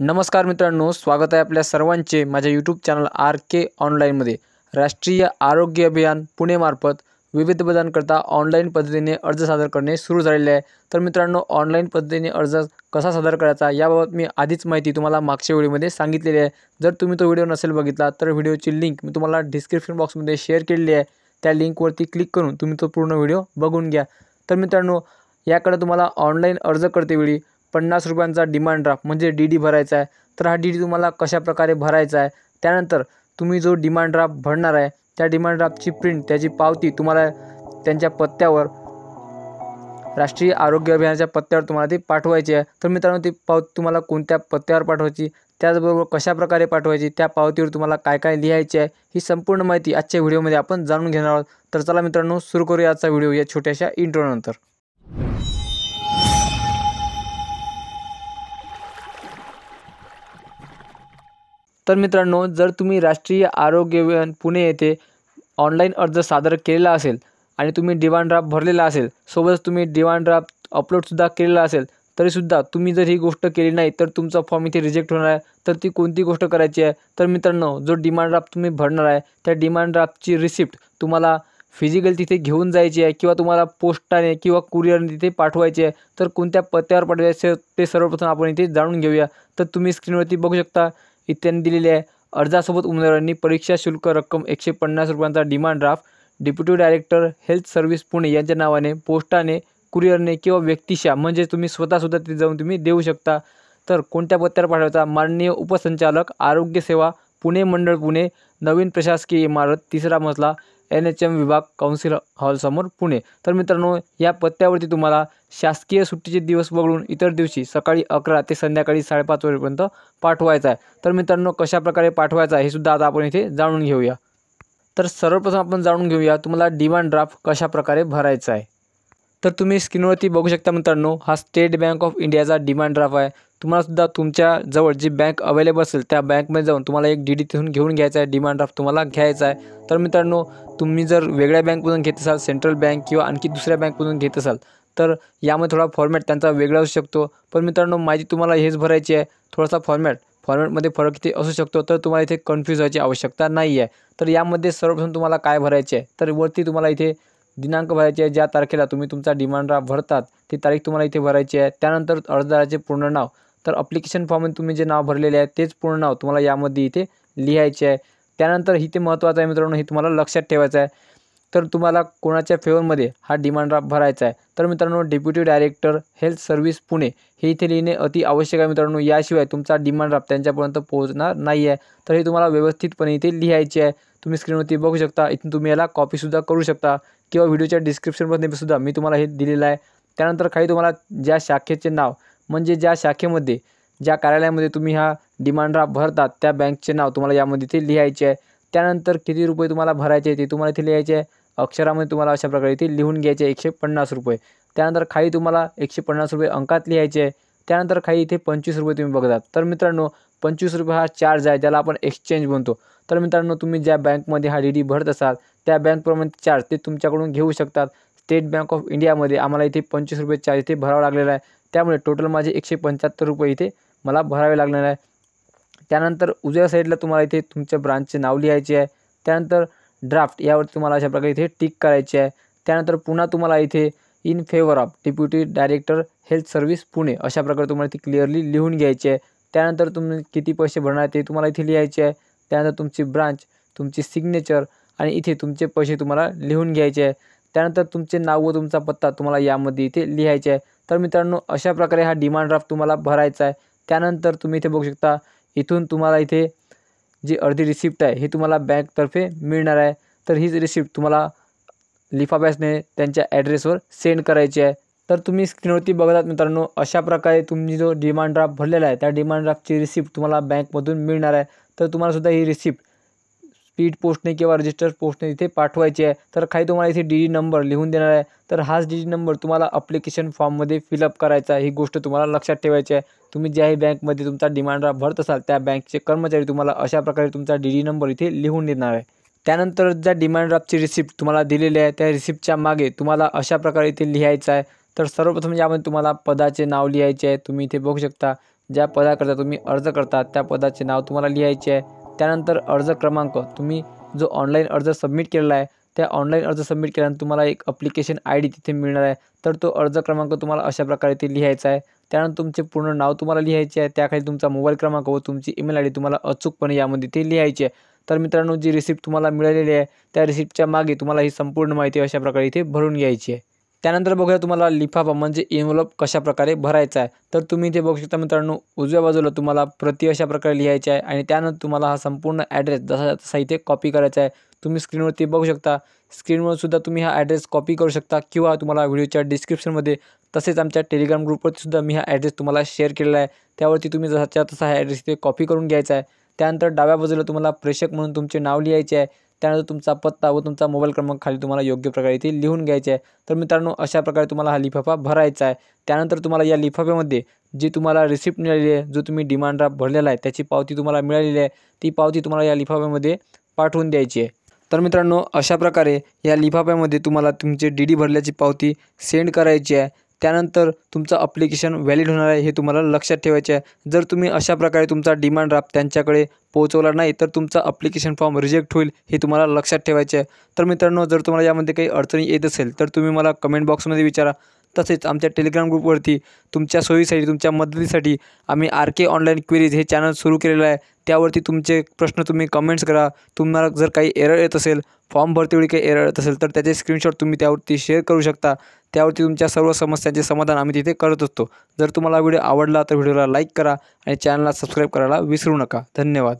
नमस्कार मित्रांनो स्वागत आहे आपल्या सर्वांचे माझ्या यूट्यूब चॅनल आर के ऑनलाईनमध्ये राष्ट्रीय आरोग्य अभियान पुणेमार्फत विविध पदांकरता ऑनलाईन पद्धतीने अर्ज सादर करणे सुरू झालेले आहे तर मित्रांनो ऑनलाईन पद्धतीने अर्ज कसा सादर करायचा याबाबत मी आधीच माहिती तुम्हाला मागच्या व्हिडिओमध्ये सांगितलेली आहे जर तुम्ही तो व्हिडिओ नसेल बघितला तर व्हिडिओची लिंक मी तुम्हाला डिस्क्रिप्शन बॉक्समध्ये शेअर केलेली आहे त्या लिंकवरती क्लिक करून तुम्ही तो पूर्ण व्हिडिओ बघून घ्या तर मित्रांनो याकडे तुम्हाला ऑनलाईन अर्ज करतेवेळी पन्नास रुपयांचा डिमांड ड्राफ्ट म्हणजे डी डी भरायचा आहे तर हा डी डी तुम्हाला कशाप्रकारे भरायचा आहे त्यानंतर तुम्ही जो डिमांड ड्राफ्ट भरणार आहे त्या डिमांड ड्राफ्टची प्रिंट त्याची पावती तुम्हाला त्यांच्या पत्त्यावर राष्ट्रीय आरोग्य अभियानाच्या पत्त्यावर तुम्हाला ती पाठवायची आहे तर मित्रांनो ती पावती तुम्हाला कोणत्या पत्त्यावर पाठवायची त्याचबरोबर कशाप्रकारे पाठवायची त्या पावतीवर तुम्हाला काय काय लिहायचे आहे ही संपूर्ण माहिती आजच्या व्हिडिओमध्ये आपण जाणून घेणार आहोत तर चला मित्रांनो सुरू करूया आजचा व्हिडिओ या छोट्याशा इंट्रोनंतर तर मित्रांनो जर तुम्ही राष्ट्रीय आरोग्य विभाग पुणे येथे ऑनलाईन अर्ज सादर केलेला असेल आणि तुम्ही डिमांड ड्राफ्ट भरलेला असेल सोबतच तुम्ही डिमांड ड्राफ्ट अपलोडसुद्धा केलेला असेल तरीसुद्धा तुम्ही जर ही गोष्ट केली नाही तर तुमचा फॉर्म इथे रिजेक्ट होणार आहे तर ती कोणती गोष्ट करायची आहे तर मित्रांनो जो डिमांड ड्राफ्ट तुम्ही भरणार आहे त्या डिमांड ड्राफ्टची रिसिप्ट तुम्हाला फिजिकल तिथे घेऊन जायची आहे किंवा तुम्हाला पोस्टाने किंवा कुरिअरने तिथे पाठवायची आहे तर कोणत्या पत्त्यावर पाठवायचे ते सर्वप्रथम आपण इथे जाणून घेऊया तर तुम्ही स्क्रीनवरती बघू शकता इत्यादी दिलेल्या आहे अर्जासोबत उमेदवारांनी परीक्षा शुल्क रक्कम एकशे पन्नास रुपयांचा demand draft deputy director health service Pune यांच्या नावाने पोस्टाने कुरिअरने किंवा व्यक्तिशा म्हणजे तुम्ही स्वतःसुद्धा तिथे जाऊन तुम्ही देऊ शकता तर कोणत्या पत्त्यावर पाठवता माननीय उपसंचालक आरोग्य सेवा पुणे मंडळ पुणे नवीन प्रशासकीय इमारत तिसरा मजला एन एच एम विभाग काउन्सिल हॉलसमोर पुणे तर मित्रांनो या पत्त्यावरती तुम्हाला शासकीय सुट्टीचे दिवस वगळून इतर दिवशी सकाळी अकरा ते संध्याकाळी साडेपाच वाजेपर्यंत पाठवायचा आहे तर मित्रांनो कशाप्रकारे पाठवायचा आहे हे सुद्धा आता आपण इथे जाणून घेऊया तर सर्वप्रथम आपण जाणून घेऊया तुम्हाला डिमांड ड्राफ्ट कशाप्रकारे भरायचा आहे तर तुम्ही स्क्रीनवरती बघू शकता मित्रांनो हा स्टेट बँक ऑफ इंडियाचा डिमांड ड्राफ्ट आहे तुम्हालासुद्धा तुमच्या जवळ जी बँक अवेलेबल असेल त्या बँकमध्ये जाऊन तुम्हाला एक डी डी तिथून घेऊन घ्यायचा आहे डिमांड ड्राफ्ट तुम्हाला घ्यायचा आहे तर मित्रांनो तुम्ही जर वेगळ्या बँकमधून घेत असाल सेंट्रल बँक किंवा आणखी दुसऱ्या बँकमधून घेत असाल तर यामध्ये थोडा फॉर्मॅट त्यांचा वेगळा असू शकतो पण मित्रांनो माहिती तुम्हाला हेच भरायची आहे थोडासा फॉर्मॅट फॉर्मॅटमध्ये फरक किती असू शकतो तर तुम्हाला इथे कन्फ्यूज व्हायची आवश्यकता नाही आहे तर यामध्ये सर्वप्रथम तुम्हाला काय भरायचे आहे तर वरती तुम्हाला इथे दिनांक भरायचे आहे ज्या तारखेला तुम्ही तुमचा डिमांड ड्राफ्ट भरतात ती तारीख तुम्हाला इथे भरायची आहे त्यानंतर अर्जदाराचे पूर्ण नाव तर अप्लिकेशन फॉर्ममध्ये तुम्ही जे नाव भरलेले आहे तेच पूर्ण नाव तुम्हाला यामध्ये इथे लिहायचे आहे त्यानंतर इथे महत्त्वाचं आहे मित्रांनो हे तुम्हाला लक्षात ठेवायचं आहे तर तुम्हाला कोणाच्या फेवरमध्ये हा डिमांड ड्राफ्ट भरायचा आहे तर मित्रांनो deputy director health service Pune हे इथे लिहिणे अति आवश्यक आहे मित्रांनो याशिवाय तुमचा डिमांड ड्राफ्ट त्यांच्यापर्यंत पोहोचणार नाही आहे तर हे तुम्हाला व्यवस्थितपणे इथे लिहायचे आहे तुम्ही स्क्रीनवरती बघू शकता इथून तुम्ही याला कॉपीसुद्धा करू शकता किंवा व्हिडिओच्या डिस्क्रिप्शनमध्ये सुद्धा मी तुम्हाला हे दिलेलं आहे त्यानंतर काही तुम्हाला ज्या शाखेचे नाव म्हणजे ज्या शाखेमध्ये ज्या कार्यालयामध्ये तुम्ही हा डिमांड ड्राफ्ट भरतात त्या बँकचे नाव तुम्हाला यामध्ये इथे लिहायचे आहे त्यानंतर किती रुपये तुम्हाला भरायचे ते तुम्हाला इथे लिहायचे आहे अक्षरामध्ये तुम्हाला अशा प्रकारे इथे लिहून घ्यायचे एकशे पन्नास रुपये त्यानंतर खाली तुम्हाला एकशे पन्नास रुपये अंकात लिहायचे आहे त्यानंतर खाई इथे पंचवीस रुपये तुम्ही बघतात तर मित्रांनो पंचवीस रुपये हा चार्ज आहे ज्याला आपण एक्सचेंज म्हणतो तर मित्रांनो तुम्ही ज्या बँकमध्ये हा डी डी भरत असाल त्या बँकप्रमाणे चार्ज ते तुमच्याकडून घेऊ शकतात स्टेट बँक ऑफ इंडियामध्ये आम्हाला इथे पंचवीस रुपये चार्ज इथे भरावा लागलेला आहे त्यामुळे टोटल माझे एकशे पंच्याहत्तर रुपये इथे मला भरावे लागणार आहे त्यानंतर उजव्या साईडला तुम्हाला इथे तुमच्या ब्रांचचे नाव लिहायचे आहे त्यानंतर ड्राफ्ट यावर तुम्हाला अशा प्रकारे इथे टिक करायचे आहे त्यानंतर पुन्हा तुम्हाला इथे in favour of deputy director health service Pune अशा प्रकारे तुम्हाला इथे क्लिअरली लिहून घ्यायचे आहे त्यानंतर तुम्ही किती पैसे भरणार ते तुम्हाला इथे लिहायचे आहे त्यानंतर तुमची ब्रांच तुमची सिग्नेचर आणि इथे तुमचे पैसे तुम्हाला लिहून घ्यायचे आहे त्यानंतर तुमचे नाव व तुमचा पत्ता तुम्हाला यामध्ये इथे लिहायचे आहे तर मित्रांनो अशा प्रकारे हा डिमांड ड्राफ्ट तुम्हाला भरायचा आहे त्यानंतर तुम्ही इथे बघू शकता इथून तुम्हाला इथे जी अर्धी रिसिप्ट आहे ही तुम्हाला बँकतर्फे मिळणार आहे तर हीच रिसिप्ट तुम्हाला लिफाब्यासने त्यांच्या ॲड्रेसवर सेंड करायची आहे तर तुम्ही स्क्रीनवरती बघतात मित्रांनो अशा प्रकारे तुम्ही जो डिमांड ड्राफ्ट भरलेला आहे त्या डिमांड ड्राफ्टची रिसिप्ट तुम्हाला बँकमधून मिळणार आहे तर तुम्हालासुद्धा ही रिसिप्ट स्पीड पोस्टने किंवा रजिस्टर पोस्टने इथे पाठवायची आहे तर काही तुम्हाला इथे डी नंबर लिहून देणार आहे तर हाच डी नंबर तुम्हाला अप्लिकेशन फॉर्ममध्ये फिलअप करायचा आहे ही गोष्ट तुम्हाला लक्षात ठेवायची आहे तुम्ही ज्याही बँकमध्ये तुमचा डिमांड ड्राफ्ट भरत असाल त्या बँकचे कर्मचारी तुम्हाला अशा प्रकारे तुमचा डी नंबर इथे लिहून देणार आहे त्यानंतर ज्या डिमांड ड्राफ्टची रिसिप्ट तुम्हाला दिलेली आहे त्या रिसिप्टच्या मागे तुम्हाला अशा प्रकारे इथे लिहायचं आहे तर सर्वप्रथम यामध्ये तुम्हाला पदाचे नाव लिहायचे आहे तुम्ही इथे बघू शकता ज्या पदाकरता तुम्ही अर्ज करता त्या पदाचे नाव तुम्हाला लिहायचे आहे त्यानंतर अर्ज क्रमांक तुम्ही जो ऑनलाईन अर्ज सबमिट केलेला आहे त्या ऑनलाईन अर्ज सबमिट केल्यानंतर तुम्हाला एक अप्लिकेशन आय डी तिथे मिळणार आहे तर तो अर्ज क्रमांक तुम्हाला अशा प्रकारे ते लिहायचा आहे त्यानंतर तुमचे पूर्ण नाव तुम्हाला लिहायचे आहे त्याखाली तुमचा मोबाईल क्रमांक व तुमची ईमेल आय डी तुम्हाला अचूकपणे यामध्ये ते लिहायचे आहे तर मित्रांनो जी रिसिप्ट तुम्हाला मिळालेली आहे त्या रिसिप्टच्या मागे तुम्हाला ही संपूर्ण माहिती अशा प्रकारे इथे भरून घ्यायची आहे त्यानंतर बघूया तुम्हाला लिफाफा म्हणजे एनवलप कशाप्रकारे भरायचा आहे तर तुम्ही इथे बघू शकता मित्रांनो उजव्या बाजूला तुम्हाला प्रति अशा प्रकारे लिहायचे आहे आणि त्यानंतर तुम्हाला हा संपूर्ण ॲड्रेस जसा तसा इथे कॉपी करायचा आहे तुम्ही स्क्रीनवरती बघू शकता स्क्रीनवर सुद्धा तुम्ही हा ॲड्रेस कॉपी करू शकता किंवा तुम्हाला व्हिडिओच्या डिस्क्रिप्शनमध्ये तसेच आमच्या टेलिग्राम ग्रुपवरती सुद्धा मी हा ॲड्रेस तुम्हाला शेअर केलेला आहे त्यावरती तुम्ही जसाच्या तसा हा ॲड्रेस इथे कॉपी करून घ्यायचा आहे त्यानंतर डाव्या बाजूला तुम्हाला प्रेषक म्हणून तुमचे नाव लिहायचे आहे त्यानंतर तुमचा पत्ता व तुमचा मोबाईल क्रमांक खाली तुम्हाला योग्य प्रकारे इथे लिहून घ्यायचे आहे तर मित्रांनो अशा प्रकारे तुम्हाला हा लिफाफा भरायचा आहे त्यानंतर तुम्हाला या लिफाफ्यामध्ये जी तुम्हाला रिसिप्ट मिळालेली आहे जो तुम्ही डिमांड ड्राफ्ट भरलेला आहे त्याची पावती तुम्हाला मिळालेली आहे ती पावती तुम्हाला या लिफाफ्यामध्ये पाठवून द्यायची आहे तर मित्रांनो अशा प्रकारे या लिफाफ्यामध्ये तुम्हाला तुमचे डी डी भरल्याची पावती सेंड करायची आहे त्यानंतर तुमचं अप्लिकेशन व्हॅलिड होणार आहे हे तुम्हाला लक्षात ठेवायचे आहे जर तुम्ही अशा प्रकारे तुमचा डिमांड ड्राफ्ट त्यांच्याकडे पोहोचवला नाही तर तुमचा अप्लिकेशन फॉर्म रिजेक्ट होईल हे तुम्हाला लक्षात ठेवायचे आहे तर मित्रांनो जर तुम्हाला यामध्ये काही अडचणी येत असेल तर तुम्ही मला कमेंट बॉक्समध्ये विचारा तसेच आमच्या टेलिग्राम ग्रुपवरती तुमच्या सोयीसाठी तुमच्या मदतीसाठी आम्ही आर के ऑनलाईन क्वेरीज हे चॅनल सुरू केलेलं आहे त्यावरती तुमचे प्रश्न तुम्ही कमेंट्स करा तुम्हाला जर काही एरर येत असेल फॉर्म वेळी काही एरर येत असेल तर त्याचे स्क्रीनशॉट तुम्ही त्यावरती शेअर करू शकता त्यावरती तुमच्या सर्व समस्यांचे समाधान आम्ही तिथे करत असतो जर तुम्हाला व्हिडिओ आवडला तर व्हिडिओला लाईक करा आणि चॅनलला सबस्क्राईब करायला विसरू नका धन्यवाद